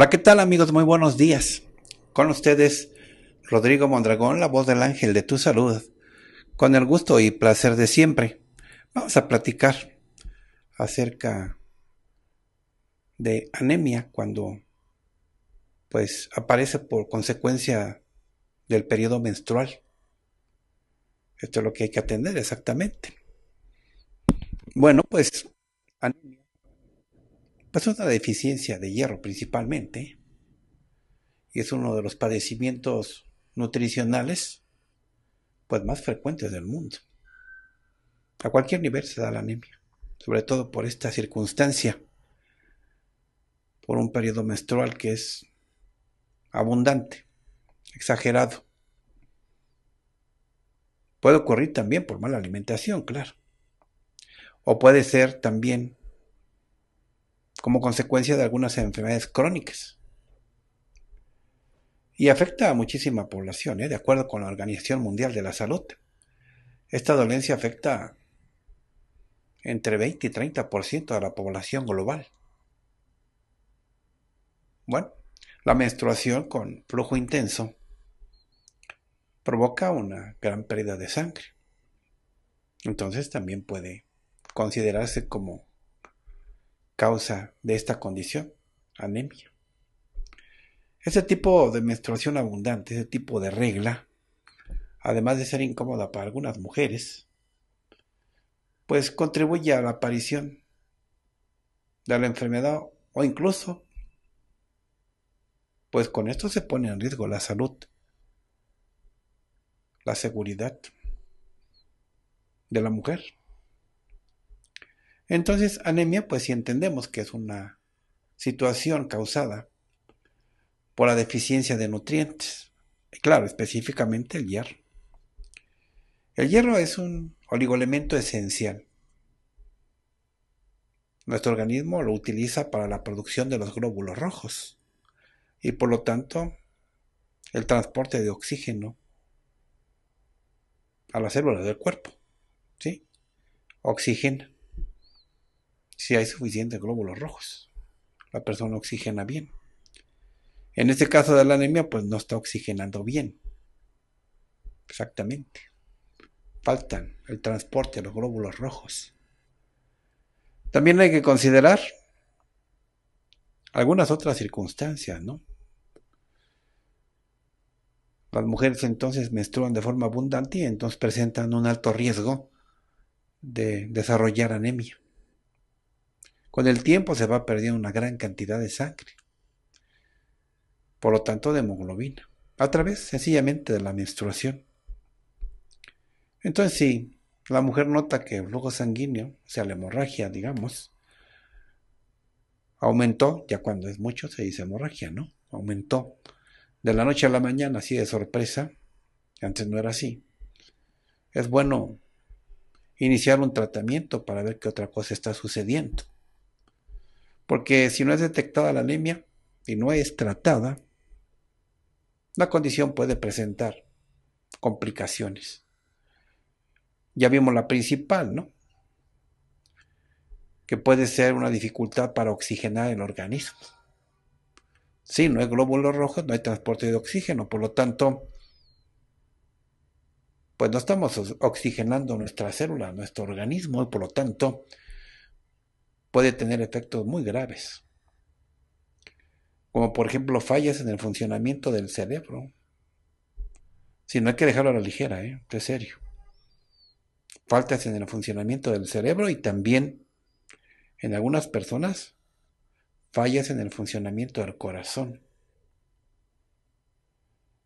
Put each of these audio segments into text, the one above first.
Hola, ¿qué tal amigos? Muy buenos días. Con ustedes, Rodrigo Mondragón, la voz del ángel de tu salud. Con el gusto y placer de siempre, vamos a platicar acerca de anemia cuando pues aparece por consecuencia del periodo menstrual. Esto es lo que hay que atender exactamente. Bueno, pues anemia pues una deficiencia de hierro principalmente, y es uno de los padecimientos nutricionales pues más frecuentes del mundo. A cualquier nivel se da la anemia, sobre todo por esta circunstancia, por un periodo menstrual que es abundante, exagerado. Puede ocurrir también por mala alimentación, claro. O puede ser también como consecuencia de algunas enfermedades crónicas. Y afecta a muchísima población, ¿eh? de acuerdo con la Organización Mundial de la Salud. Esta dolencia afecta entre 20 y 30% de la población global. Bueno, la menstruación con flujo intenso provoca una gran pérdida de sangre. Entonces también puede considerarse como causa de esta condición, anemia. Ese tipo de menstruación abundante, ese tipo de regla, además de ser incómoda para algunas mujeres, pues contribuye a la aparición de la enfermedad o incluso, pues con esto se pone en riesgo la salud, la seguridad de la mujer. Entonces, anemia, pues si entendemos que es una situación causada por la deficiencia de nutrientes, claro, específicamente el hierro. El hierro es un oligoelemento esencial. Nuestro organismo lo utiliza para la producción de los glóbulos rojos y por lo tanto el transporte de oxígeno a las células del cuerpo. ¿sí? Oxígeno si hay suficientes glóbulos rojos. La persona oxigena bien. En este caso de la anemia, pues no está oxigenando bien. Exactamente. Faltan el transporte de los glóbulos rojos. También hay que considerar algunas otras circunstancias, ¿no? Las mujeres entonces menstruan de forma abundante y entonces presentan un alto riesgo de desarrollar anemia. Con el tiempo se va perdiendo una gran cantidad de sangre, por lo tanto de hemoglobina, a través sencillamente de la menstruación. Entonces, si la mujer nota que el flujo sanguíneo, o sea, la hemorragia, digamos, aumentó, ya cuando es mucho se dice hemorragia, ¿no? Aumentó de la noche a la mañana, así de sorpresa, antes no era así. Es bueno iniciar un tratamiento para ver qué otra cosa está sucediendo. Porque si no es detectada la anemia y no es tratada, la condición puede presentar complicaciones. Ya vimos la principal, ¿no? Que puede ser una dificultad para oxigenar el organismo. Si no hay glóbulos rojos, no hay transporte de oxígeno, por lo tanto, pues no estamos oxigenando nuestra célula, nuestro organismo, y por lo tanto, puede tener efectos muy graves, como por ejemplo fallas en el funcionamiento del cerebro. Si no hay que dejarlo a la ligera, ¿eh? es serio. Faltas en el funcionamiento del cerebro y también en algunas personas fallas en el funcionamiento del corazón.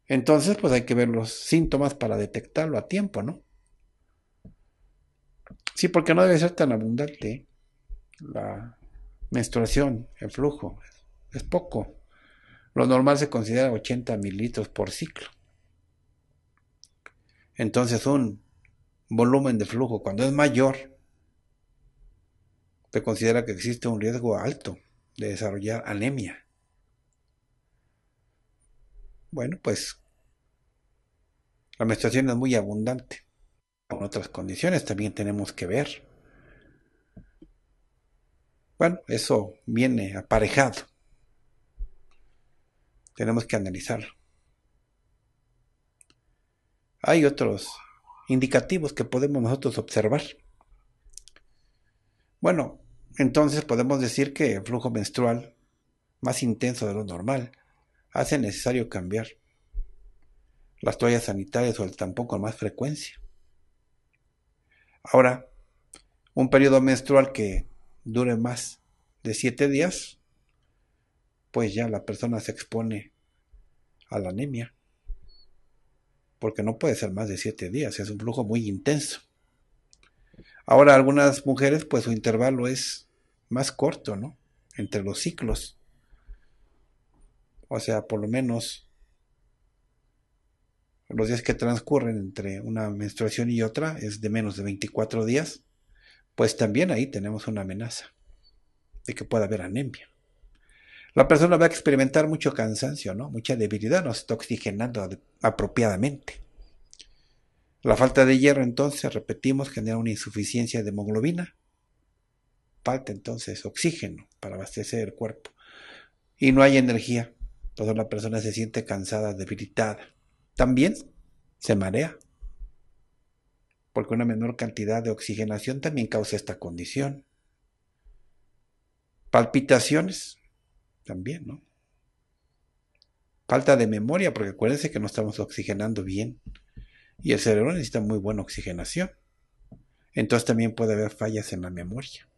Entonces, pues hay que ver los síntomas para detectarlo a tiempo, ¿no? Sí, porque no debe ser tan abundante. ¿eh? la menstruación, el flujo, es poco. Lo normal se considera 80 mililitros por ciclo. Entonces un volumen de flujo cuando es mayor, se considera que existe un riesgo alto de desarrollar anemia. Bueno, pues la menstruación es muy abundante. Con otras condiciones también tenemos que ver. Bueno, eso viene aparejado. Tenemos que analizarlo. Hay otros indicativos que podemos nosotros observar. Bueno, entonces podemos decir que el flujo menstrual más intenso de lo normal hace necesario cambiar las toallas sanitarias o el tampón con más frecuencia. Ahora, un periodo menstrual que dure más de siete días, pues ya la persona se expone a la anemia. Porque no puede ser más de siete días, es un flujo muy intenso. Ahora, algunas mujeres, pues su intervalo es más corto, ¿no? Entre los ciclos. O sea, por lo menos los días que transcurren entre una menstruación y otra es de menos de 24 días pues también ahí tenemos una amenaza de que pueda haber anemia. La persona va a experimentar mucho cansancio, ¿no? Mucha debilidad, no se está oxigenando apropiadamente. La falta de hierro, entonces, repetimos, genera una insuficiencia de hemoglobina. Falta entonces oxígeno para abastecer el cuerpo. Y no hay energía. Entonces la persona se siente cansada, debilitada. También se marea porque una menor cantidad de oxigenación también causa esta condición. Palpitaciones, también, ¿no? Falta de memoria, porque acuérdense que no estamos oxigenando bien. Y el cerebro necesita muy buena oxigenación. Entonces también puede haber fallas en la memoria.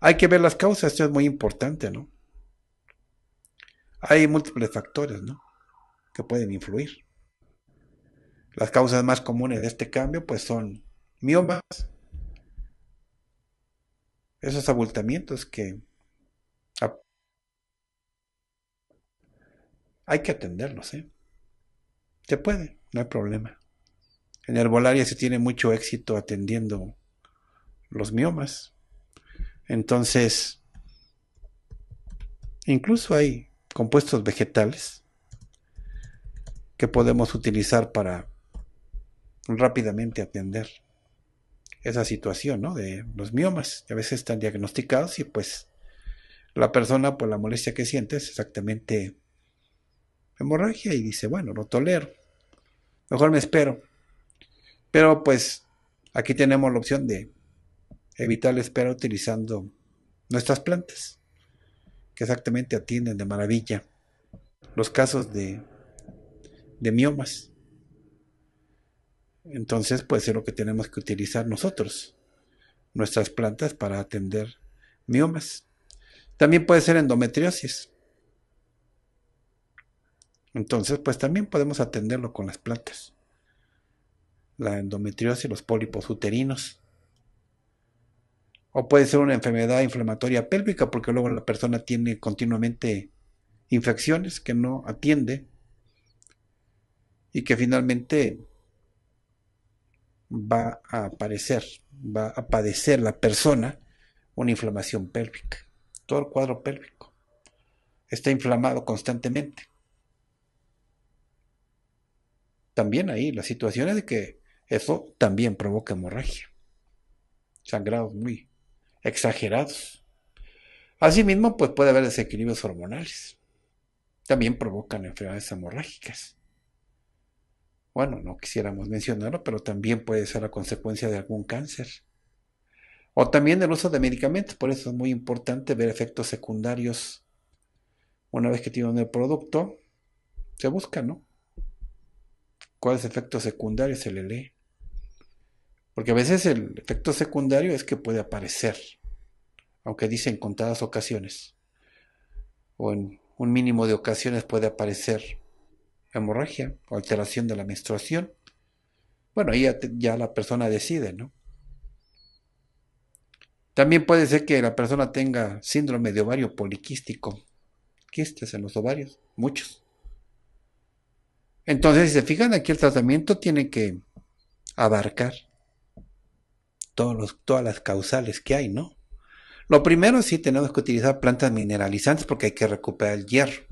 Hay que ver las causas, esto es muy importante, ¿no? Hay múltiples factores, ¿no? Que pueden influir. Las causas más comunes de este cambio pues son miomas, esos abultamientos que hay que atenderlos, ¿eh? Se puede, no hay problema. En herbolaria se tiene mucho éxito atendiendo los miomas. Entonces, incluso hay compuestos vegetales que podemos utilizar para rápidamente atender esa situación, De los miomas, que a veces están diagnosticados y pues la persona por la molestia que siente es exactamente hemorragia y dice, bueno, lo tolero, mejor me espero. Pero pues aquí tenemos la opción de evitar la espera utilizando nuestras plantas, que exactamente atienden de maravilla los casos de, de miomas. Entonces, puede ser lo que tenemos que utilizar nosotros, nuestras plantas para atender miomas. También puede ser endometriosis. Entonces, pues también podemos atenderlo con las plantas. La endometriosis, los pólipos uterinos. O puede ser una enfermedad inflamatoria pélvica, porque luego la persona tiene continuamente infecciones que no atiende y que finalmente va a aparecer, va a padecer la persona una inflamación pélvica. Todo el cuadro pélvico está inflamado constantemente. También ahí la situación es de que eso también provoca hemorragia. Sangrados muy exagerados. Asimismo, pues puede haber desequilibrios hormonales. También provocan enfermedades hemorrágicas bueno, no quisiéramos mencionarlo, pero también puede ser la consecuencia de algún cáncer. O también el uso de medicamentos, por eso es muy importante ver efectos secundarios. Una vez que tienen el producto, se busca, ¿no? ¿Cuáles efectos secundarios se le lee? Porque a veces el efecto secundario es que puede aparecer, aunque dice en contadas ocasiones, o en un mínimo de ocasiones puede aparecer hemorragia o alteración de la menstruación. Bueno, ya, ya la persona decide, ¿no? También puede ser que la persona tenga síndrome de ovario poliquístico, quistes en los ovarios, muchos. Entonces, si se fijan, aquí el tratamiento tiene que abarcar todos todas las causales que hay, ¿no? Lo primero sí tenemos que utilizar plantas mineralizantes porque hay que recuperar el hierro.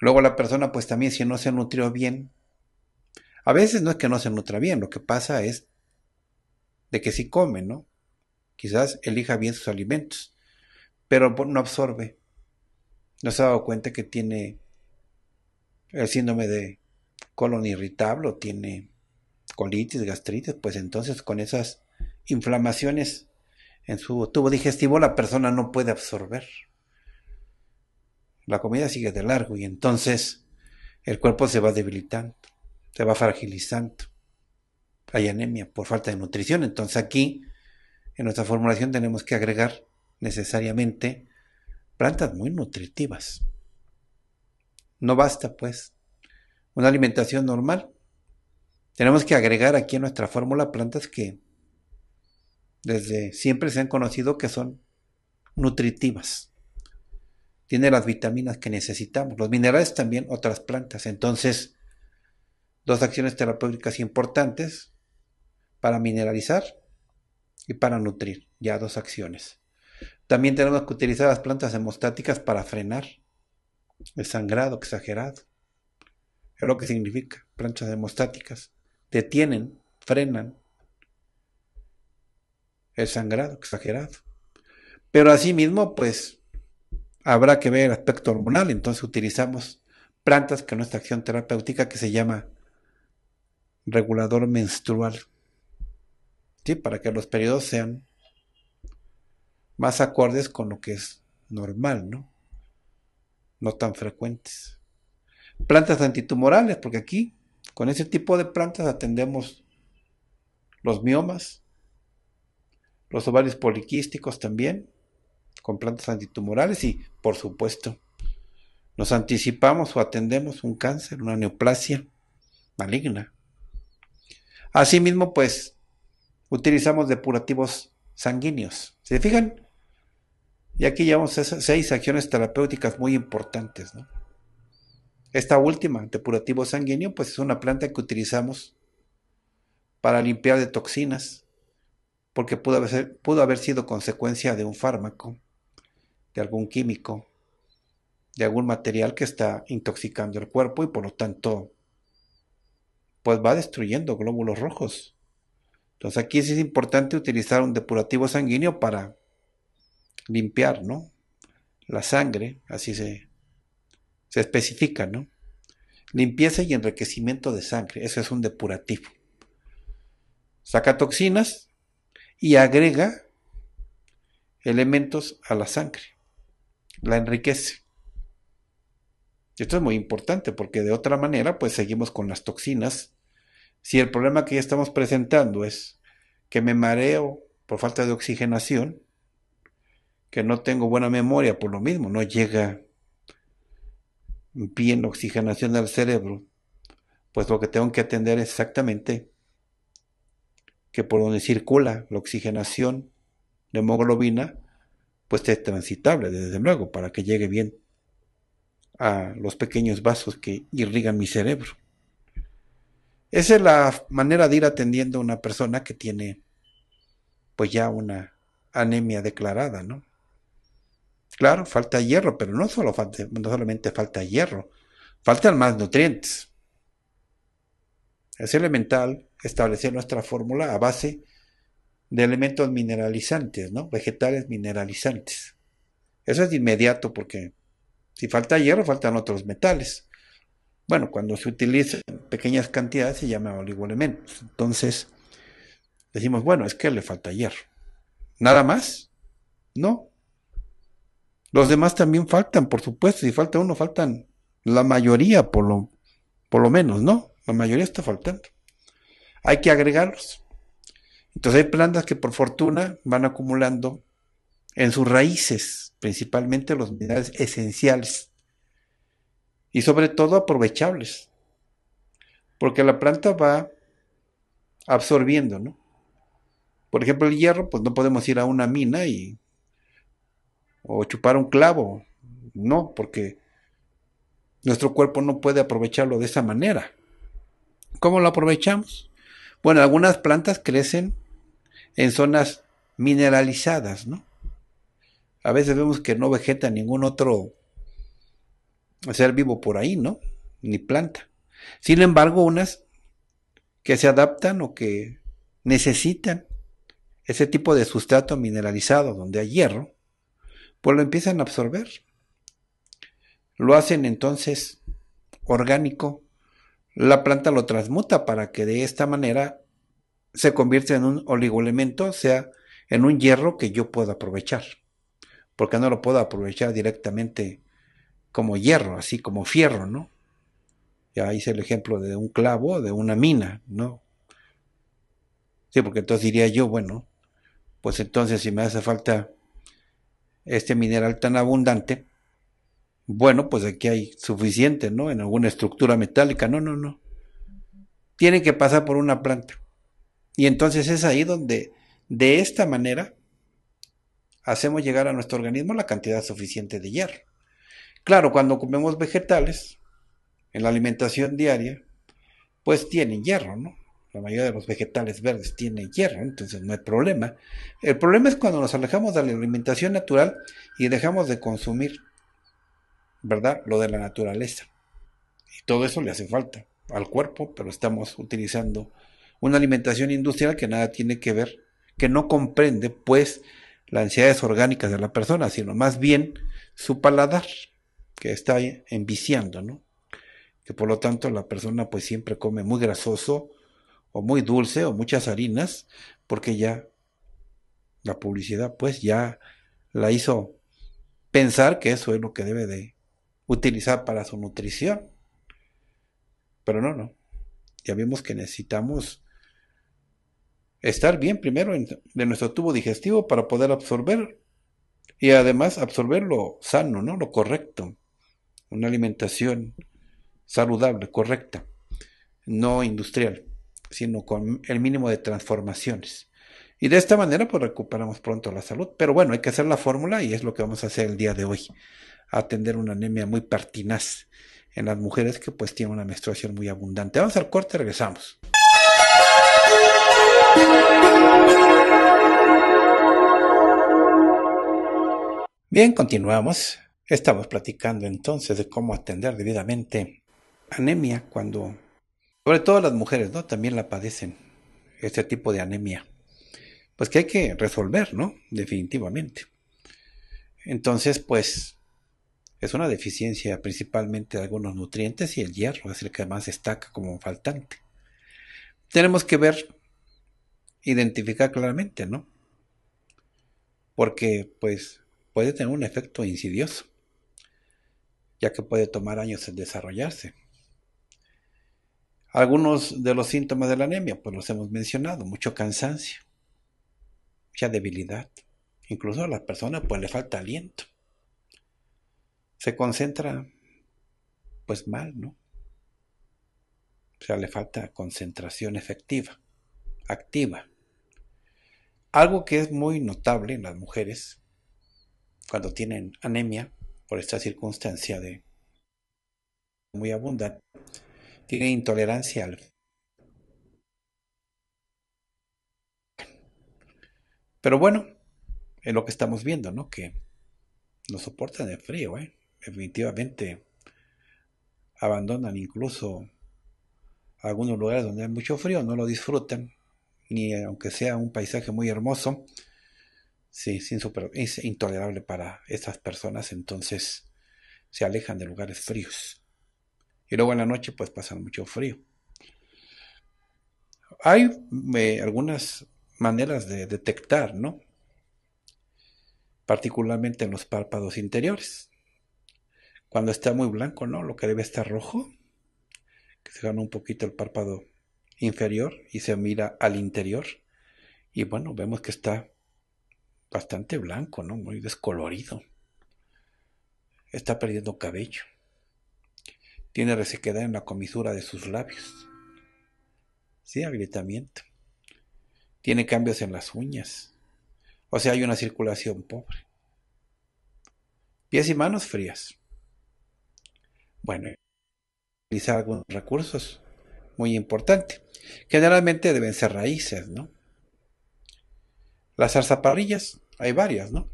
Luego la persona pues también si no se nutrió bien, a veces no es que no se nutra bien, lo que pasa es de que sí come, ¿no? Quizás elija bien sus alimentos, pero no absorbe. No se ha dado cuenta que tiene el síndrome de colon irritable o tiene colitis, gastritis, pues entonces con esas inflamaciones en su tubo digestivo la persona no puede absorber la comida sigue de largo y entonces el cuerpo se va debilitando, se va fragilizando. Hay anemia por falta de nutrición. Entonces aquí, en nuestra formulación, tenemos que agregar necesariamente plantas muy nutritivas. No basta, pues, una alimentación normal. Tenemos que agregar aquí a nuestra fórmula plantas que desde siempre se han conocido que son nutritivas tiene las vitaminas que necesitamos, los minerales también, otras plantas. Entonces, dos acciones terapéuticas importantes para mineralizar y para nutrir, ya dos acciones. También tenemos que utilizar las plantas hemostáticas para frenar el sangrado exagerado. Es lo que significa plantas hemostáticas. Detienen, frenan el sangrado exagerado. Pero asimismo, pues habrá que ver el aspecto hormonal, entonces utilizamos plantas que nuestra acción terapéutica que se llama regulador menstrual, para que los periodos sean más acordes con lo que es normal, ¿no? No tan frecuentes. Plantas antitumorales, porque aquí, con ese tipo de plantas atendemos los miomas, los ovarios poliquísticos también, con plantas antitumorales y, por supuesto, nos anticipamos o atendemos un cáncer, una neoplasia maligna. Asimismo, pues, utilizamos depurativos sanguíneos. ¿Se fijan? Y aquí llevamos seis acciones terapéuticas muy importantes. Esta última, depurativo sanguíneo, pues es una planta que utilizamos para limpiar de toxinas, porque pudo haber sido consecuencia de un fármaco de algún químico, de algún material que está intoxicando el cuerpo y por lo tanto, pues va destruyendo glóbulos rojos. Entonces aquí sí es importante utilizar un depurativo sanguíneo para limpiar, ¿no? La sangre, así se, se especifica, ¿no? Limpieza y enriquecimiento de sangre, eso es un depurativo. Saca toxinas y agrega elementos a la sangre la enriquece. Esto es muy importante porque de otra manera pues seguimos con las toxinas. Si el problema que ya estamos presentando es que me mareo por falta de oxigenación, que no tengo buena memoria por lo mismo, no llega bien oxigenación al cerebro, pues lo que tengo que atender es exactamente que por donde circula la oxigenación, de hemoglobina, pues es transitable desde luego para que llegue bien a los pequeños vasos que irrigan mi cerebro. Esa es la manera de ir atendiendo a una persona que tiene pues ya una anemia declarada, ¿no? Claro, falta hierro, pero no, falta, no solamente falta hierro, faltan más nutrientes. Es elemental establecer nuestra fórmula a base de elementos mineralizantes, ¿no? Vegetales mineralizantes. Eso es inmediato porque si falta hierro, faltan otros metales. Bueno, cuando se utilizan en pequeñas cantidades se llama oligoelementos. Entonces, decimos, bueno, es que le falta hierro. ¿Nada más? No. Los demás también faltan, por supuesto. Si falta uno, faltan la mayoría, por lo, por lo menos, ¿no? La mayoría está faltando. Hay que agregarlos. Entonces hay plantas que por fortuna van acumulando en sus raíces principalmente los minerales esenciales y sobre todo aprovechables, porque la planta va absorbiendo, ¿no? Por ejemplo, el hierro, pues no podemos ir a una mina y o chupar un clavo, no, porque nuestro cuerpo no puede aprovecharlo de esa manera. ¿Cómo lo aprovechamos? Bueno, algunas plantas crecen en zonas mineralizadas, ¿no? A veces vemos que no vegeta ningún otro ser vivo por ahí, ¿no? Ni planta. Sin embargo, unas que se adaptan o que necesitan ese tipo de sustrato mineralizado donde hay hierro, pues lo empiezan a absorber. Lo hacen entonces orgánico. La planta lo transmuta para que de esta manera se convierte en un oligoelemento, o sea, en un hierro que yo pueda aprovechar. Porque no lo puedo aprovechar directamente como hierro, así como fierro, ¿no? Ya hice el ejemplo de un clavo, de una mina, ¿no? Sí, porque entonces diría yo, bueno, pues entonces si me hace falta este mineral tan abundante, bueno, pues aquí hay suficiente, ¿no? En alguna estructura metálica, no, no, no. Tiene que pasar por una planta. Y entonces es ahí donde, de esta manera, hacemos llegar a nuestro organismo la cantidad suficiente de hierro. Claro, cuando comemos vegetales, en la alimentación diaria, pues tienen hierro, ¿no? La mayoría de los vegetales verdes tienen hierro, entonces no hay problema. El problema es cuando nos alejamos de la alimentación natural y dejamos de consumir, ¿verdad? Lo de la naturaleza. Y todo eso le hace falta al cuerpo, pero estamos utilizando una alimentación industrial que nada tiene que ver, que no comprende pues las ansiedades orgánicas de la persona, sino más bien su paladar, que está enviciando, ¿no? Que por lo tanto la persona pues siempre come muy grasoso o muy dulce o muchas harinas, porque ya la publicidad pues ya la hizo pensar que eso es lo que debe de utilizar para su nutrición. Pero no, no. Ya vimos que necesitamos estar bien primero en, de nuestro tubo digestivo para poder absorber y además absorber lo sano, ¿no? Lo correcto. Una alimentación saludable, correcta, no industrial, sino con el mínimo de transformaciones. Y de esta manera pues recuperamos pronto la salud. Pero bueno, hay que hacer la fórmula y es lo que vamos a hacer el día de hoy. Atender una anemia muy pertinaz en las mujeres que pues tienen una menstruación muy abundante. Vamos al corte, regresamos. Bien, continuamos. Estamos platicando entonces de cómo atender debidamente anemia cuando, sobre todo las mujeres, ¿no? También la padecen, este tipo de anemia. Pues que hay que resolver, ¿no? Definitivamente. Entonces, pues, es una deficiencia principalmente de algunos nutrientes y el hierro es el que más destaca como faltante. Tenemos que ver identificar claramente, ¿no? Porque pues puede tener un efecto insidioso, ya que puede tomar años en desarrollarse. Algunos de los síntomas de la anemia, pues los hemos mencionado, mucho cansancio, mucha debilidad, incluso a las personas pues le falta aliento. Se concentra pues mal, ¿no? O sea, le falta concentración efectiva, activa. Algo que es muy notable en las mujeres cuando tienen anemia por esta circunstancia de muy abundante, tienen intolerancia al Pero bueno, es lo que estamos viendo, ¿no? Que no soportan el frío, ¿eh? Definitivamente abandonan incluso algunos lugares donde hay mucho frío, no lo disfrutan ni aunque sea un paisaje muy hermoso, sí, es, intolerable para estas personas, entonces se alejan de lugares fríos. Y luego en la noche pues pasan mucho frío. Hay eh, algunas maneras de detectar, ¿no? Particularmente en los párpados interiores. Cuando está muy blanco, ¿no? Lo que debe estar rojo, que se gana un poquito el párpado inferior y se mira al interior. Y bueno, vemos que está bastante blanco, ¿no? Muy descolorido. Está perdiendo cabello. Tiene resequedad en la comisura de sus labios. Sí, agrietamiento. Tiene cambios en las uñas. O sea, hay una circulación pobre. Pies y manos frías. Bueno, utilizar algunos recursos muy importante. Generalmente deben ser raíces, ¿no? Las zarzaparrillas, hay varias, ¿no?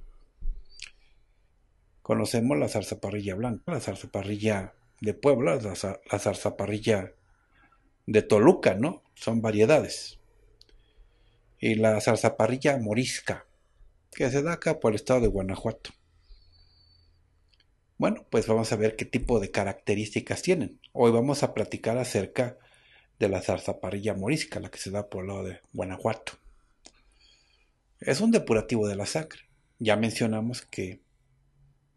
Conocemos la zarzaparrilla blanca, la zarzaparrilla de Puebla, la, zarzaparrilla de Toluca, ¿no? Son variedades. Y la zarzaparrilla morisca, que se da acá por el estado de Guanajuato. Bueno, pues vamos a ver qué tipo de características tienen. Hoy vamos a platicar acerca de la zarzaparrilla morisca, la que se da por el lado de Guanajuato. Es un depurativo de la sacra. Ya mencionamos que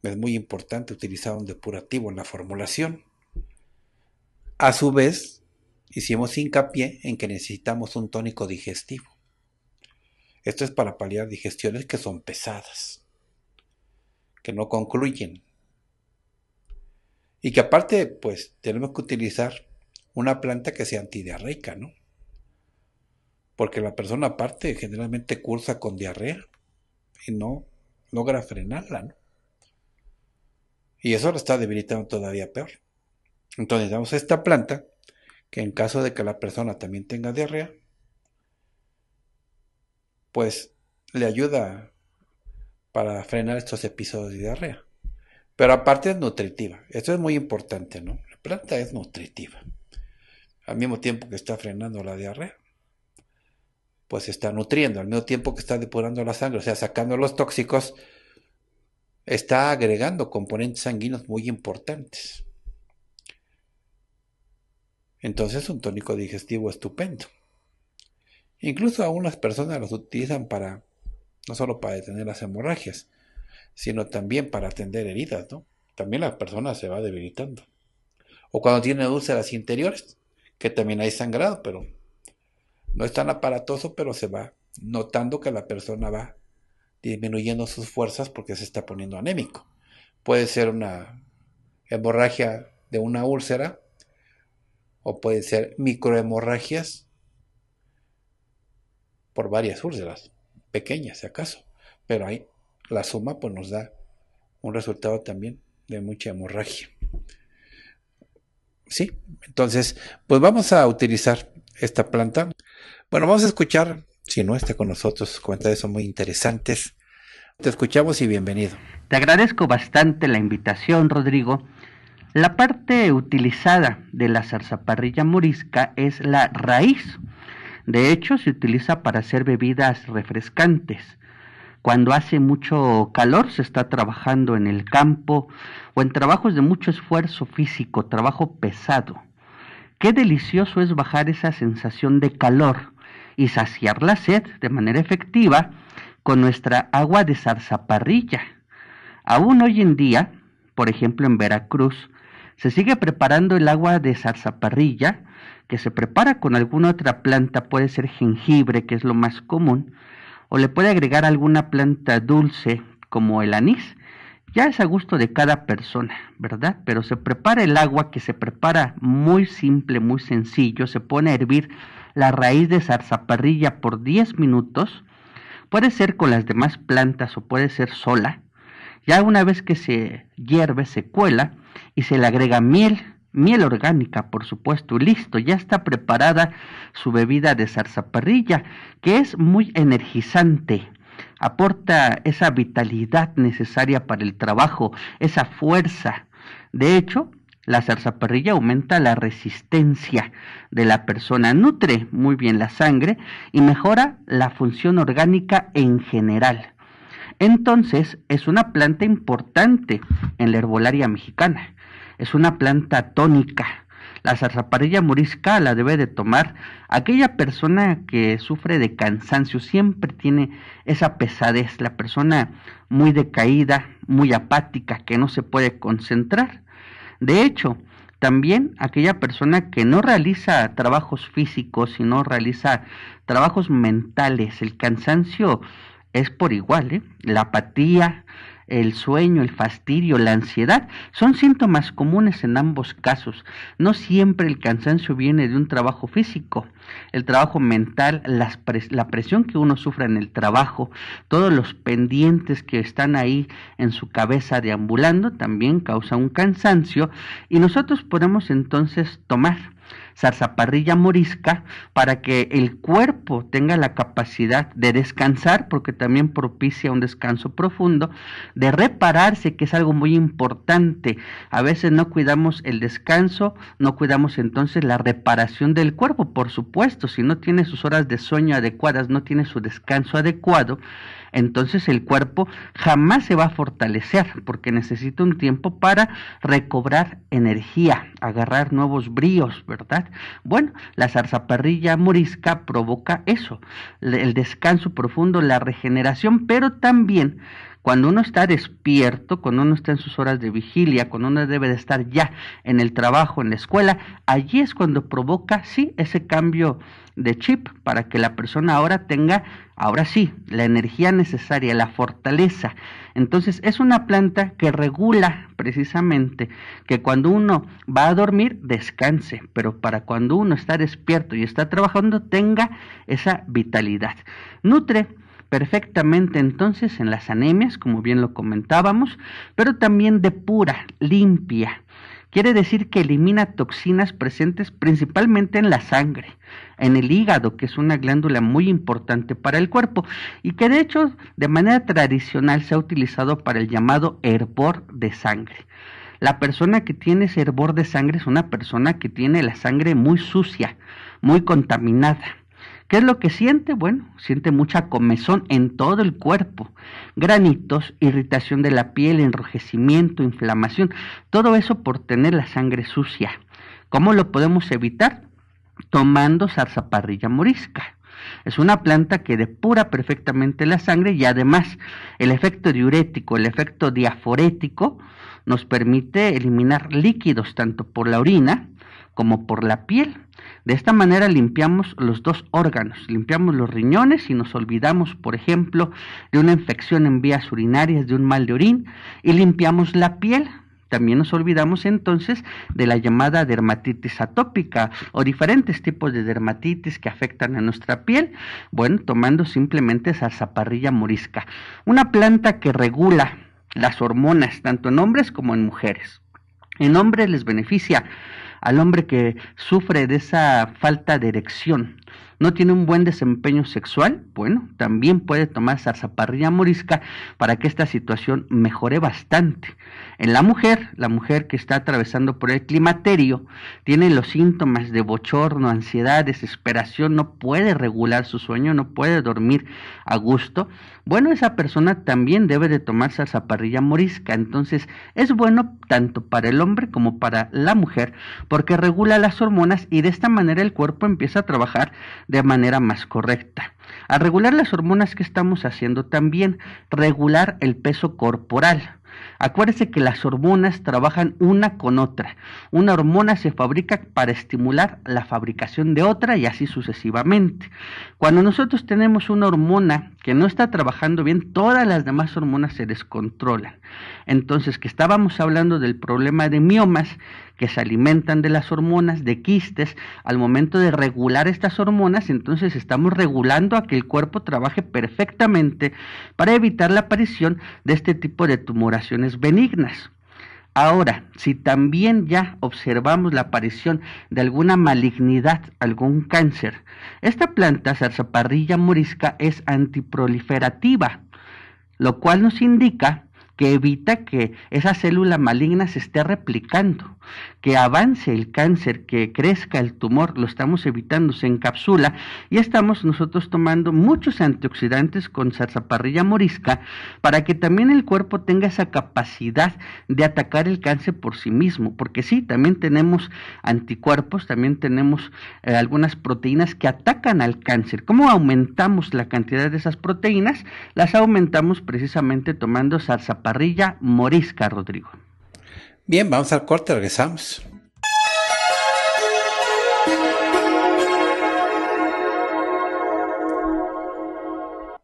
es muy importante utilizar un depurativo en la formulación. A su vez, hicimos hincapié en que necesitamos un tónico digestivo. Esto es para paliar digestiones que son pesadas, que no concluyen. Y que aparte, pues, tenemos que utilizar una planta que sea antidiarreica, ¿no? Porque la persona aparte generalmente cursa con diarrea y no logra frenarla, ¿no? Y eso la está debilitando todavía peor. Entonces damos esta planta que en caso de que la persona también tenga diarrea, pues le ayuda para frenar estos episodios de diarrea. Pero aparte es nutritiva. Esto es muy importante, ¿no? La planta es nutritiva al mismo tiempo que está frenando la diarrea, pues está nutriendo, al mismo tiempo que está depurando la sangre, o sea, sacando los tóxicos, está agregando componentes sanguíneos muy importantes. Entonces, un tónico digestivo estupendo. Incluso aún las personas los utilizan para, no solo para detener las hemorragias, sino también para atender heridas, ¿no? También la persona se va debilitando. O cuando tiene úlceras interiores, que también hay sangrado, pero no es tan aparatoso, pero se va notando que la persona va disminuyendo sus fuerzas porque se está poniendo anémico. Puede ser una hemorragia de una úlcera o pueden ser microhemorragias por varias úlceras, pequeñas si acaso, pero ahí la suma pues nos da un resultado también de mucha hemorragia. Sí, entonces, pues vamos a utilizar esta planta. Bueno, vamos a escuchar, si no está con nosotros, comentarios son muy interesantes. Te escuchamos y bienvenido. Te agradezco bastante la invitación, Rodrigo. La parte utilizada de la zarzaparrilla morisca es la raíz. De hecho, se utiliza para hacer bebidas refrescantes. Cuando hace mucho calor se está trabajando en el campo o en trabajos de mucho esfuerzo físico, trabajo pesado. Qué delicioso es bajar esa sensación de calor y saciar la sed de manera efectiva con nuestra agua de zarzaparrilla. Aún hoy en día, por ejemplo en Veracruz, se sigue preparando el agua de zarzaparrilla, que se prepara con alguna otra planta, puede ser jengibre, que es lo más común, o le puede agregar alguna planta dulce como el anís. Ya es a gusto de cada persona, ¿verdad? Pero se prepara el agua que se prepara muy simple, muy sencillo. Se pone a hervir la raíz de zarzaparrilla por 10 minutos. Puede ser con las demás plantas o puede ser sola. Ya una vez que se hierve, se cuela y se le agrega miel, miel orgánica, por supuesto. Listo, ya está preparada su bebida de zarzaparrilla, que es muy energizante. Aporta esa vitalidad necesaria para el trabajo, esa fuerza. De hecho, la zarzaparrilla aumenta la resistencia de la persona, nutre muy bien la sangre y mejora la función orgánica en general. Entonces, es una planta importante en la herbolaria mexicana es una planta tónica. La zarzaparrilla morisca la debe de tomar aquella persona que sufre de cansancio, siempre tiene esa pesadez, la persona muy decaída, muy apática, que no se puede concentrar. De hecho, también aquella persona que no realiza trabajos físicos, sino realiza trabajos mentales, el cansancio es por igual, ¿eh? la apatía, el sueño, el fastidio, la ansiedad, son síntomas comunes en ambos casos. No siempre el cansancio viene de un trabajo físico. El trabajo mental, la presión que uno sufre en el trabajo, todos los pendientes que están ahí en su cabeza deambulando también causa un cansancio y nosotros podemos entonces tomar zarzaparrilla morisca para que el cuerpo tenga la capacidad de descansar, porque también propicia un descanso profundo, de repararse, que es algo muy importante. A veces no cuidamos el descanso, no cuidamos entonces la reparación del cuerpo, por supuesto, si no tiene sus horas de sueño adecuadas, no tiene su descanso adecuado, entonces el cuerpo jamás se va a fortalecer porque necesita un tiempo para recobrar energía, agarrar nuevos bríos, ¿verdad? Bueno, la zarzaparrilla morisca provoca eso, el descanso profundo, la regeneración, pero también cuando uno está despierto, cuando uno está en sus horas de vigilia, cuando uno debe de estar ya en el trabajo, en la escuela, allí es cuando provoca, sí, ese cambio de chip para que la persona ahora tenga Ahora sí, la energía necesaria, la fortaleza. Entonces es una planta que regula precisamente que cuando uno va a dormir descanse, pero para cuando uno está despierto y está trabajando tenga esa vitalidad. Nutre perfectamente entonces en las anemias, como bien lo comentábamos, pero también depura, limpia, Quiere decir que elimina toxinas presentes principalmente en la sangre, en el hígado, que es una glándula muy importante para el cuerpo y que de hecho de manera tradicional se ha utilizado para el llamado hervor de sangre. La persona que tiene ese hervor de sangre es una persona que tiene la sangre muy sucia, muy contaminada. ¿Qué es lo que siente? Bueno, siente mucha comezón en todo el cuerpo, granitos, irritación de la piel, enrojecimiento, inflamación, todo eso por tener la sangre sucia. ¿Cómo lo podemos evitar? Tomando zarzaparrilla morisca. Es una planta que depura perfectamente la sangre y además el efecto diurético, el efecto diaforético, nos permite eliminar líquidos tanto por la orina como por la piel. De esta manera limpiamos los dos órganos, limpiamos los riñones y nos olvidamos, por ejemplo, de una infección en vías urinarias, de un mal de orín, y limpiamos la piel. También nos olvidamos entonces de la llamada dermatitis atópica o diferentes tipos de dermatitis que afectan a nuestra piel, bueno, tomando simplemente zaparrilla morisca, una planta que regula las hormonas tanto en hombres como en mujeres. En hombres les beneficia al hombre que sufre de esa falta de erección, no tiene un buen desempeño sexual, bueno, también puede tomar zarzaparrilla morisca para que esta situación mejore bastante. En la mujer, la mujer que está atravesando por el climaterio, tiene los síntomas de bochorno, ansiedad, desesperación, no puede regular su sueño, no puede dormir a gusto. Bueno, esa persona también debe de tomar zarzaparrilla morisca, entonces es bueno tanto para el hombre como para la mujer, porque regula las hormonas y de esta manera el cuerpo empieza a trabajar de manera más correcta. Al regular las hormonas, ¿qué estamos haciendo? También regular el peso corporal. Acuérdese que las hormonas trabajan una con otra. Una hormona se fabrica para estimular la fabricación de otra y así sucesivamente. Cuando nosotros tenemos una hormona que no está trabajando bien, todas las demás hormonas se descontrolan. Entonces, que estábamos hablando del problema de miomas, que se alimentan de las hormonas, de quistes. Al momento de regular estas hormonas, entonces estamos regulando a que el cuerpo trabaje perfectamente para evitar la aparición de este tipo de tumoraciones benignas. Ahora, si también ya observamos la aparición de alguna malignidad, algún cáncer, esta planta, zarzaparrilla morisca, es antiproliferativa, lo cual nos indica que evita que esa célula maligna se esté replicando, que avance el cáncer, que crezca el tumor, lo estamos evitando, se encapsula y estamos nosotros tomando muchos antioxidantes con zarzaparrilla morisca para que también el cuerpo tenga esa capacidad de atacar el cáncer por sí mismo, porque sí, también tenemos anticuerpos, también tenemos eh, algunas proteínas que atacan al cáncer. ¿Cómo aumentamos la cantidad de esas proteínas? Las aumentamos precisamente tomando zarzaparrilla morisca, Rodrigo. Bien, vamos al corte, regresamos.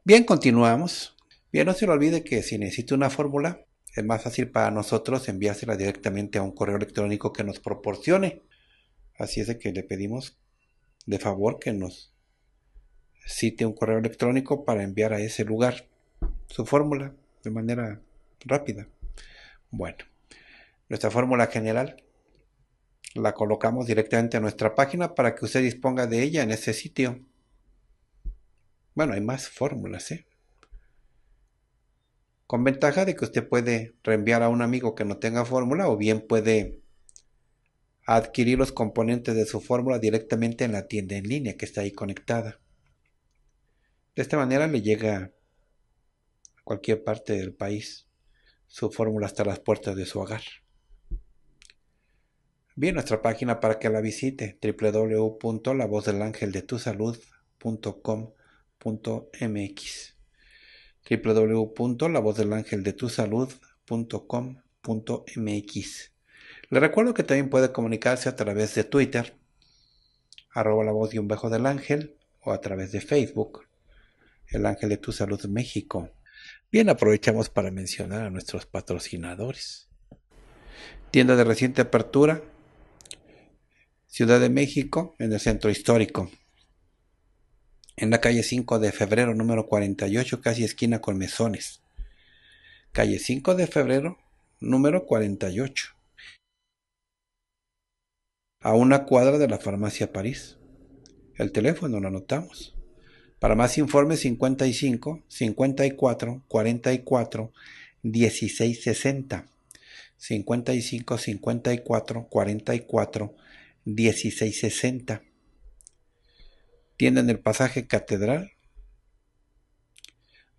Bien, continuamos. Bien, no se lo olvide que si necesita una fórmula, es más fácil para nosotros enviársela directamente a un correo electrónico que nos proporcione. Así es de que le pedimos de favor que nos cite un correo electrónico para enviar a ese lugar su fórmula de manera rápida. Bueno, nuestra fórmula general la colocamos directamente a nuestra página para que usted disponga de ella en ese sitio. Bueno, hay más fórmulas, ¿eh? Con ventaja de que usted puede reenviar a un amigo que no tenga fórmula o bien puede adquirir los componentes de su fórmula directamente en la tienda en línea que está ahí conectada. De esta manera le llega a cualquier parte del país su fórmula hasta las puertas de su hogar. Bien nuestra página para que la visite www.lavozdelangeldetusalud.com.mx www.lavozdelangeldetusalud.com.mx Le recuerdo que también puede comunicarse a través de Twitter arroba la voz de un bajo del ángel o a través de Facebook El Ángel de Tu Salud México Bien, aprovechamos para mencionar a nuestros patrocinadores. Tienda de reciente apertura, Ciudad de México, en el centro histórico. En la calle 5 de febrero, número 48, casi esquina con mesones. Calle 5 de febrero, número 48. A una cuadra de la farmacia París. El teléfono lo anotamos. Para más informes 55 54 44 16 60. 55 54 44 16 60. el pasaje Catedral.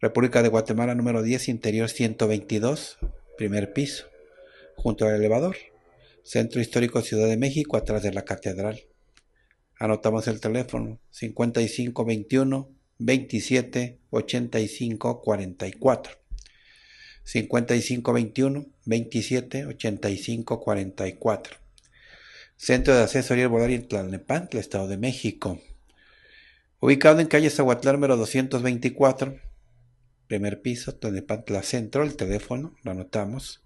República de Guatemala número 10, interior 122, primer piso, junto al elevador. Centro Histórico Ciudad de México, atrás de la Catedral. Anotamos el teléfono 5521 27 85 44. 5521 27 85 44. Centro de Asesoría Volar en Tlalnepantla, Estado de México. Ubicado en calle Zahuatlán, número 224, primer piso, Tlalnepantla Centro. El teléfono, lo anotamos: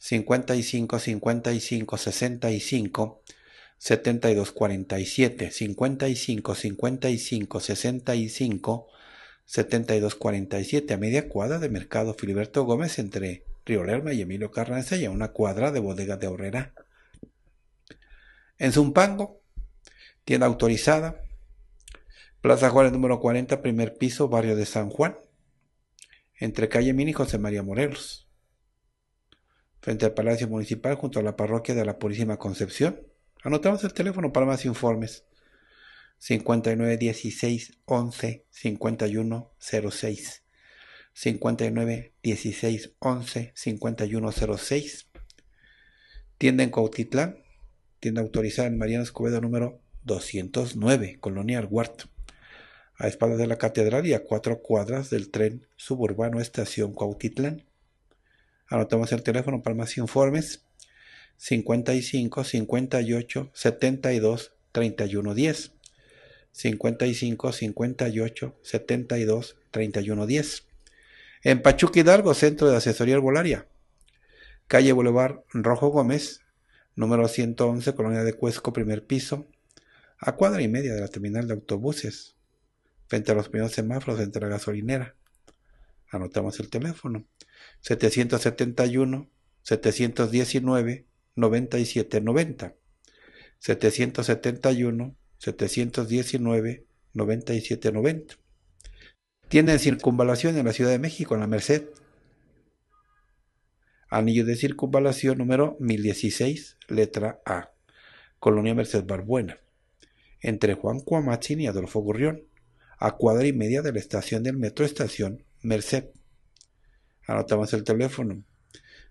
55 55 65 72 47 55 55 65 72 47 a media cuadra de Mercado Filiberto Gómez entre Río Lerma y Emilio Carranza y a una cuadra de Bodega de Horrera. En Zumpango, tienda autorizada, Plaza Juárez número 40, primer piso, barrio de San Juan, entre calle Mini y José María Morelos, frente al Palacio Municipal junto a la parroquia de la Purísima Concepción Anotamos el teléfono para más informes. 59 16 11 51 06. 59 16 11 51 06. Tienda en Cuautitlán. Tienda autorizada en Mariana Escobedo número 209, Colonia Alguarto. A espaldas de la catedral y a cuatro cuadras del tren suburbano Estación Cuautitlán. Anotamos el teléfono para más informes. 55 58 72 31 10. 55 58 72 31 10. En Pachuca Hidalgo, Centro de Asesoría Arbolaria Calle Boulevard Rojo Gómez, número 111, Colonia de Cuesco, primer piso, a cuadra y media de la terminal de autobuses, frente a los primeros semáforos entre la gasolinera. Anotamos el teléfono. 771 719 9790, 771, 719, 9790. Tiene circunvalación en la Ciudad de México, en la Merced. Anillo de circunvalación número 1016, letra A. Colonia Merced Barbuena. Entre Juan Cuamachín y Adolfo Gurrión. A cuadra y media de la estación del metro Estación Merced. Anotamos el teléfono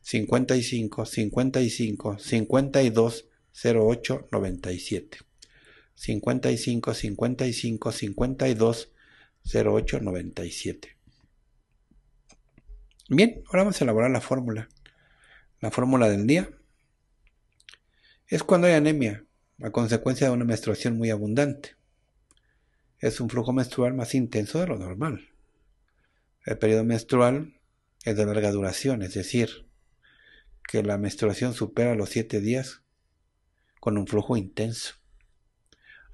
55 55 52 08 97. 55 55 52 08 97. Bien, ahora vamos a elaborar la fórmula. La fórmula del día es cuando hay anemia a consecuencia de una menstruación muy abundante. Es un flujo menstrual más intenso de lo normal. El periodo menstrual es de larga duración, es decir, que la menstruación supera los siete días con un flujo intenso.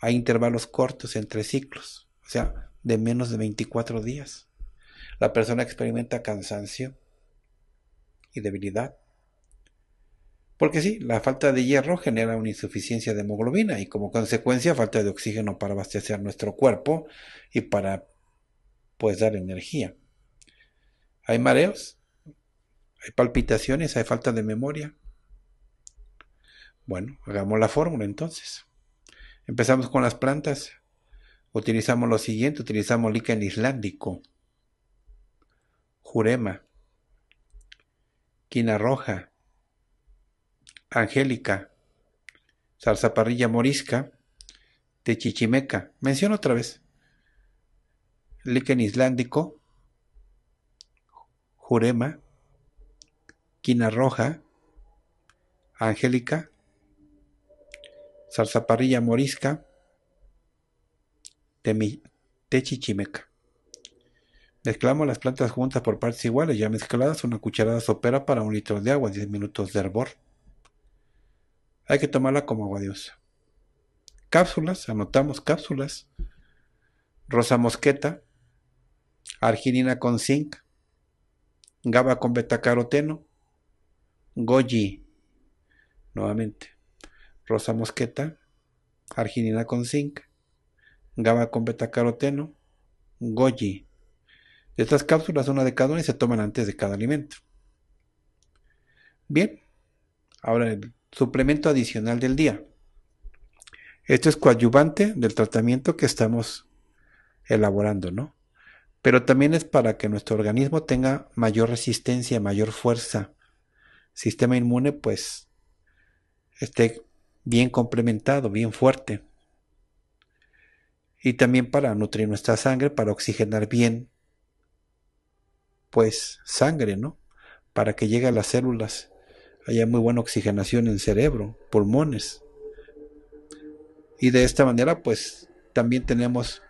Hay intervalos cortos entre ciclos, o sea, de menos de 24 días. La persona experimenta cansancio y debilidad. Porque sí, la falta de hierro genera una insuficiencia de hemoglobina y como consecuencia falta de oxígeno para abastecer nuestro cuerpo y para pues dar energía. Hay mareos, ¿Hay palpitaciones? ¿Hay falta de memoria? Bueno, hagamos la fórmula entonces. Empezamos con las plantas. Utilizamos lo siguiente, utilizamos líquen islandico, jurema, quina roja, angélica, parrilla morisca, de chichimeca. Menciono otra vez. Líquen islandico, jurema, Quina Roja, Angélica, Salsaparrilla Morisca, Techichimeca. Mezclamos las plantas juntas por partes iguales, ya mezcladas, una cucharada sopera para un litro de agua, 10 minutos de hervor. Hay que tomarla como agua diosa. Cápsulas, anotamos cápsulas. Rosa mosqueta, arginina con zinc, GABA con betacaroteno, Goji, nuevamente. Rosa Mosqueta, arginina con zinc, GABA con beta caroteno, Goji. Estas cápsulas, una de cada una, y se toman antes de cada alimento. Bien, ahora el suplemento adicional del día. Esto es coadyuvante del tratamiento que estamos elaborando, ¿no? Pero también es para que nuestro organismo tenga mayor resistencia, mayor fuerza, sistema inmune pues esté bien complementado, bien fuerte. Y también para nutrir nuestra sangre, para oxigenar bien pues sangre, ¿no? Para que llegue a las células. Haya muy buena oxigenación en el cerebro, pulmones. Y de esta manera pues también tenemos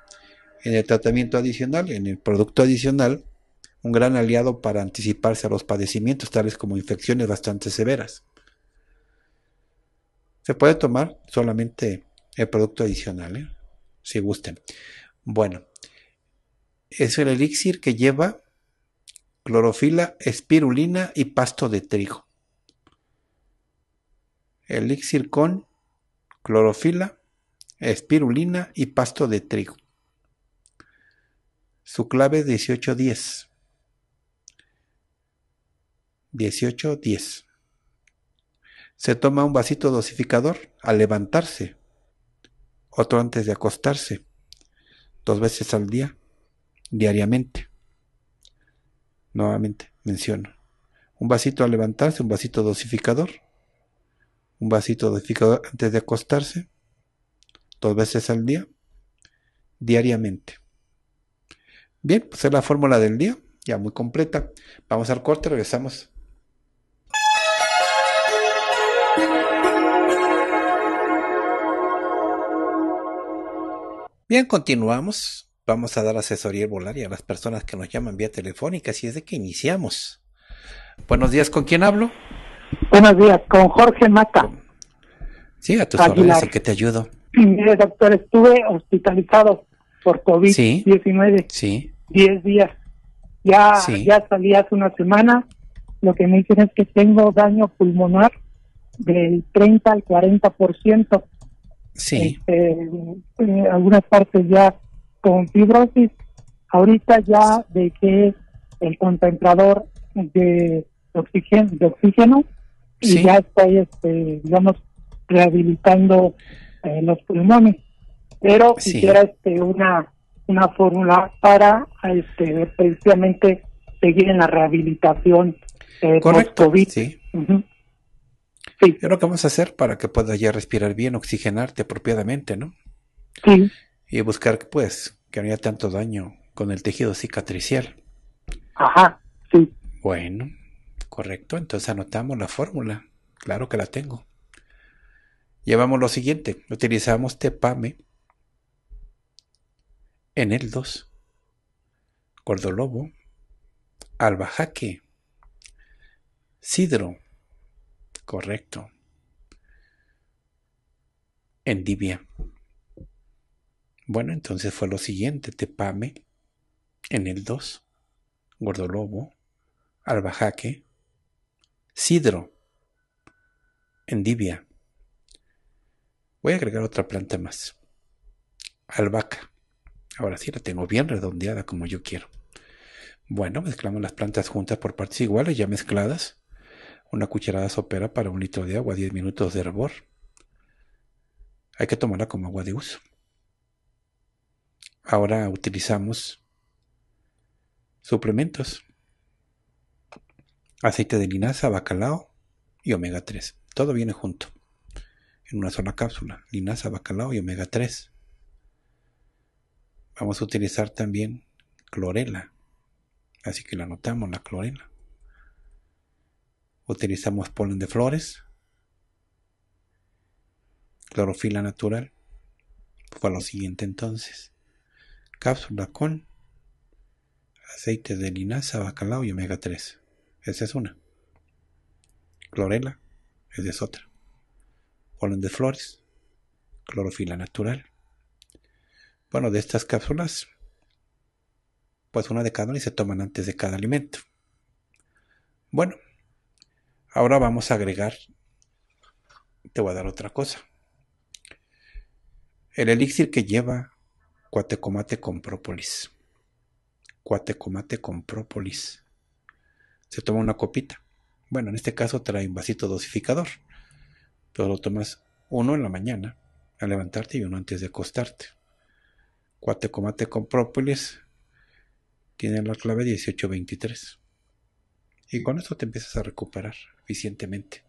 en el tratamiento adicional, en el producto adicional, un gran aliado para anticiparse a los padecimientos, tales como infecciones bastante severas. Se puede tomar solamente el producto adicional, ¿eh? si gusten. Bueno, es el elixir que lleva clorofila, espirulina y pasto de trigo. Elixir con clorofila, espirulina y pasto de trigo. Su clave es 1810. 18-10 Se toma un vasito dosificador al levantarse, otro antes de acostarse, dos veces al día, diariamente. Nuevamente menciono, un vasito al levantarse, un vasito dosificador, un vasito dosificador antes de acostarse, dos veces al día, diariamente. Bien, pues es la fórmula del día, ya muy completa. Vamos al corte, regresamos. Bien, continuamos. Vamos a dar asesoría volaria a las personas que nos llaman vía telefónica, Si es de que iniciamos. Buenos días, ¿con quién hablo? Buenos días, con Jorge Mata. Sí, a tus que te ayudo. Sí, doctor, estuve hospitalizado por COVID-19. Sí. 10 días. Ya, ya salí hace una semana. Lo que me dicen es que tengo daño pulmonar del 30 al 40%. Sí. Este, eh, algunas partes ya con fibrosis. Ahorita ya de dejé el concentrador de oxígeno, de oxígeno y ya estoy, este, digamos, rehabilitando eh, los pulmones. Pero sí. quisiera este, una, una fórmula para este, precisamente seguir en la rehabilitación eh, post-COVID. Sí. Sí. lo que vamos a hacer para que puedas ya respirar bien, oxigenarte apropiadamente, ¿no? Sí. Y buscar, pues, que no haya tanto daño con el tejido cicatricial. Ajá, sí. Bueno, correcto. Entonces anotamos la fórmula. Claro que la tengo. Llevamos lo siguiente. Utilizamos tepame en el 2. Cordolobo, albajaque, sidro, Correcto. Endivia. Bueno, entonces fue lo siguiente: Tepame en el 2, Gordolobo, Albajaque, Sidro, Endivia. Voy a agregar otra planta más: Albahaca. Ahora sí la tengo bien redondeada como yo quiero. Bueno, mezclamos las plantas juntas por partes iguales, ya mezcladas una cucharada sopera para un litro de agua, 10 minutos de hervor. Hay que tomarla como agua de uso. Ahora utilizamos suplementos. Aceite de linaza, bacalao y omega 3. Todo viene junto. En una sola cápsula. Linaza, bacalao y omega 3. Vamos a utilizar también clorela. Así que la anotamos, la clorela utilizamos polen de flores, clorofila natural. Para lo siguiente entonces. Cápsula con aceite de linaza, bacalao y omega 3. Esa es una. Clorela, esa es otra. Polen de flores, clorofila natural. Bueno, de estas cápsulas, pues una de cada una y se toman antes de cada alimento. Bueno, Ahora vamos a agregar, te voy a dar otra cosa. El elixir que lleva cuatecomate con própolis. Cuatecomate con própolis. Se toma una copita. Bueno, en este caso trae un vasito dosificador. Pero lo tomas uno en la mañana al levantarte y uno antes de acostarte. Cuatecomate con própolis tiene la clave 1823. Y con esto te empiezas a recuperar eficientemente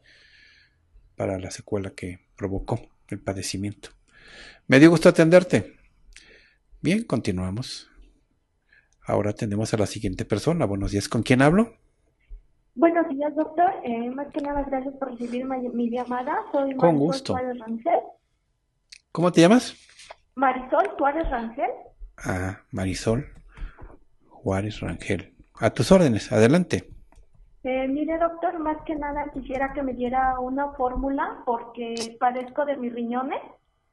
para la secuela que provocó el padecimiento. Me dio gusto atenderte. Bien, continuamos. Ahora tenemos a la siguiente persona. Buenos días, ¿con quién hablo? Buenos días, doctor. Eh, más que nada, gracias por recibir mi, llamada. Soy Marisol Juárez Rangel ¿Cómo te llamas? Marisol Juárez Rangel. Ah, Marisol Juárez Rangel. A tus órdenes, adelante. Eh, mire, doctor, más que nada quisiera que me diera una fórmula porque padezco de mis riñones.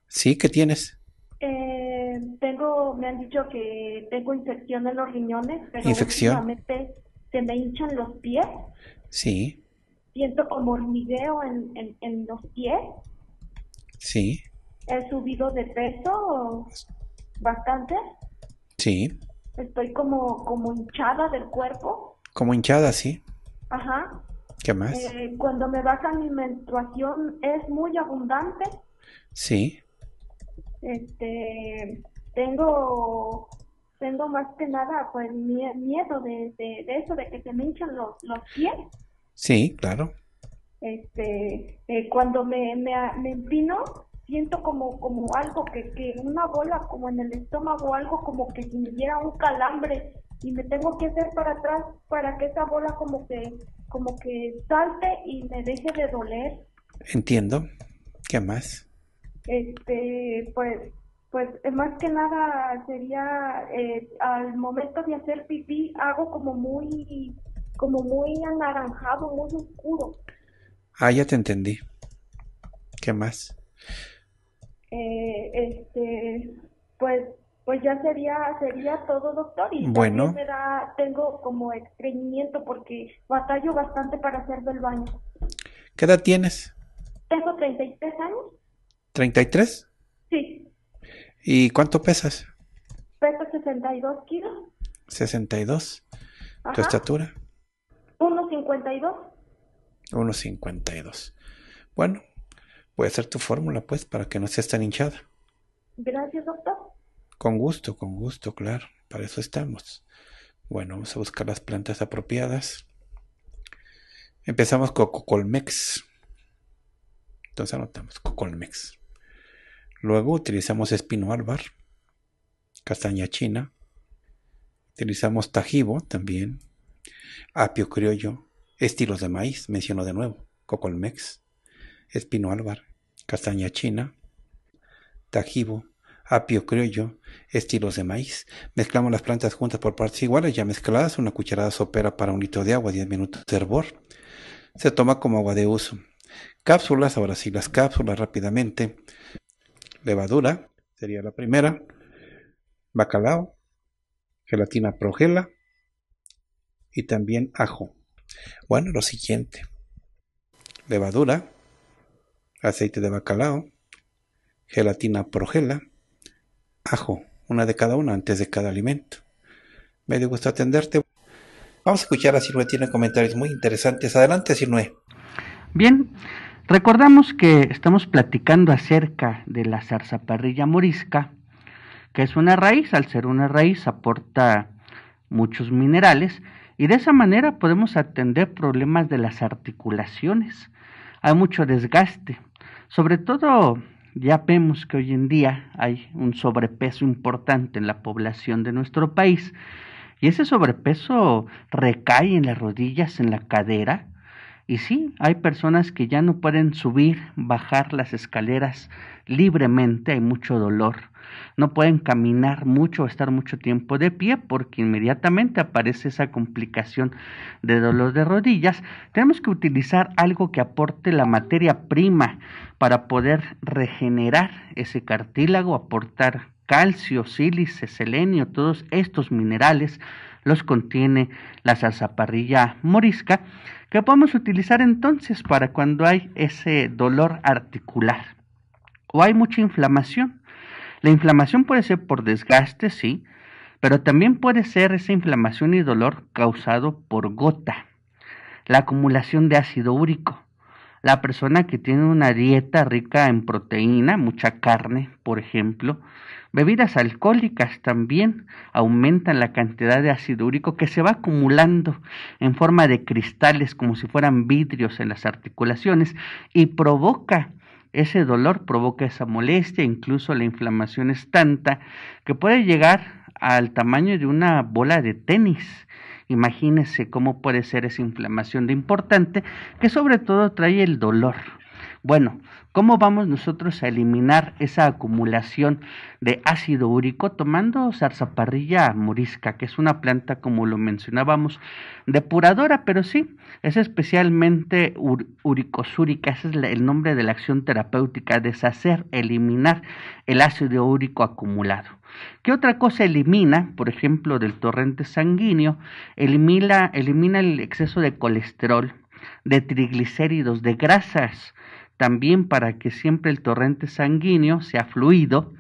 Sí, ¿qué tienes? Eh, tengo, me han dicho que tengo infección en los riñones, pero ¿Infección? se me hinchan los pies. Sí. Siento como hormigueo en, en, en los pies. Sí. He subido de peso bastante. Sí. Estoy como, como hinchada del cuerpo. Como hinchada, sí. Ajá. ¿Qué más? Eh, cuando me baja mi menstruación es muy abundante. Sí. Este, tengo, tengo más que nada, pues, miedo de, eso, de que se me hinchan los, pies. Sí, claro. Este, eh, cuando me, me, empino, siento como como algo que, que una bola como en el estómago algo como que si me diera un calambre y me tengo que hacer para atrás para que esa bola como que como que salte y me deje de doler. Entiendo. ¿Qué más? Este, pues pues eh, más que nada sería eh, al momento de hacer pipí hago como muy como muy anaranjado, muy oscuro. Ah, ya te entendí. ¿Qué más? Eh, este, pues pues ya sería sería todo doctor y bueno tengo como estreñimiento porque batallo bastante para hacer el baño ¿qué edad tienes? tengo 33 años ¿33? sí ¿y cuánto pesas? peso 62 kilos 62 ¿tu estatura? 1.52 1.52 bueno voy a hacer tu fórmula pues para que no seas tan hinchada gracias doctor con gusto, con gusto, claro. Para eso estamos. Bueno, vamos a buscar las plantas apropiadas. Empezamos con Cocolmex. Entonces anotamos Cocolmex. Luego utilizamos espino álvar, castaña china. Utilizamos tajibo también, apio criollo, estilos de maíz, menciono de nuevo, cocolmex, espino álvar, castaña china, tajibo, apio criollo, estilos de maíz. Mezclamos las plantas juntas por partes iguales, ya mezcladas, una cucharada sopera para un litro de agua, 10 minutos de hervor. Se toma como agua de uso. Cápsulas, ahora sí, las cápsulas rápidamente. Levadura, sería la primera. Bacalao, gelatina progela y también ajo. Bueno, lo siguiente. Levadura, aceite de bacalao, gelatina progela, ajo, una de cada una antes de cada alimento. Me dio gusto atenderte. Vamos a escuchar a Sirue, tiene comentarios muy interesantes. Adelante, Sirue. Bien, recordamos que estamos platicando acerca de la zarzaparrilla morisca, que es una raíz, al ser una raíz aporta muchos minerales y de esa manera podemos atender problemas de las articulaciones. Hay mucho desgaste, sobre todo ya vemos que hoy en día hay un sobrepeso importante en la población de nuestro país y ese sobrepeso recae en las rodillas, en la cadera. Y sí, hay personas que ya no pueden subir, bajar las escaleras libremente, hay mucho dolor no pueden caminar mucho o estar mucho tiempo de pie porque inmediatamente aparece esa complicación de dolor de rodillas. Tenemos que utilizar algo que aporte la materia prima para poder regenerar ese cartílago, aportar calcio, sílice, selenio, todos estos minerales los contiene la salzaparrilla morisca, que podemos utilizar entonces para cuando hay ese dolor articular o hay mucha inflamación. La inflamación puede ser por desgaste, sí, pero también puede ser esa inflamación y dolor causado por gota, la acumulación de ácido úrico. La persona que tiene una dieta rica en proteína, mucha carne, por ejemplo, bebidas alcohólicas también aumentan la cantidad de ácido úrico que se va acumulando en forma de cristales como si fueran vidrios en las articulaciones y provoca ese dolor provoca esa molestia, incluso la inflamación es tanta que puede llegar al tamaño de una bola de tenis. Imagínese cómo puede ser esa inflamación de importante que sobre todo trae el dolor bueno, ¿cómo vamos nosotros a eliminar esa acumulación de ácido úrico tomando zarzaparrilla morisca, que es una planta, como lo mencionábamos, depuradora, pero sí, es especialmente uricosúrica, ese es el nombre de la acción terapéutica, deshacer, eliminar el ácido úrico acumulado. ¿Qué otra cosa elimina, por ejemplo, del torrente sanguíneo? Elimina, elimina el exceso de colesterol, de triglicéridos, de grasas, también para que siempre el torrente sanguíneo sea fluido,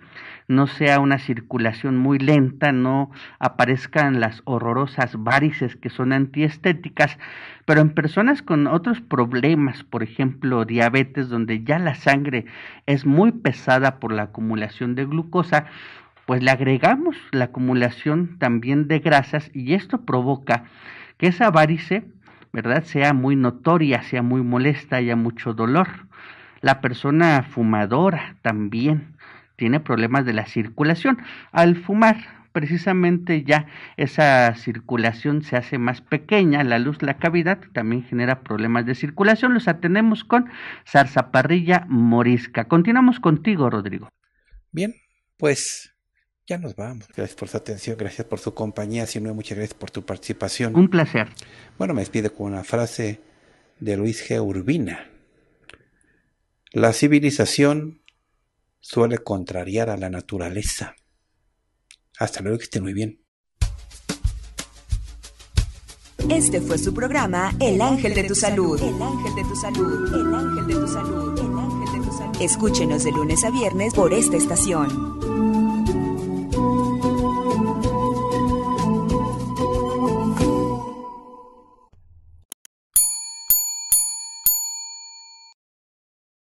no sea una circulación muy lenta, no aparezcan las horrorosas varices que son antiestéticas, pero en personas con otros problemas, por ejemplo diabetes, donde ya la sangre es muy pesada por la acumulación de glucosa, pues le agregamos la acumulación también de grasas y esto provoca que esa varice ¿verdad? Sea muy notoria, sea muy molesta, haya mucho dolor. La persona fumadora también tiene problemas de la circulación. Al fumar, precisamente ya esa circulación se hace más pequeña, la luz, la cavidad también genera problemas de circulación. Los atendemos con zarzaparrilla morisca. Continuamos contigo, Rodrigo. Bien, pues ya nos vamos. Gracias por su atención, gracias por su compañía. sino muchas gracias por tu participación. Un placer. Bueno, me despido con una frase de Luis G. Urbina. La civilización suele contrariar a la naturaleza. Hasta luego, que estén muy bien. Este fue su programa El Ángel de tu Salud. El Ángel de tu Salud. El Ángel de tu Salud. El Ángel de tu Salud. Escúchenos de lunes a viernes por esta estación.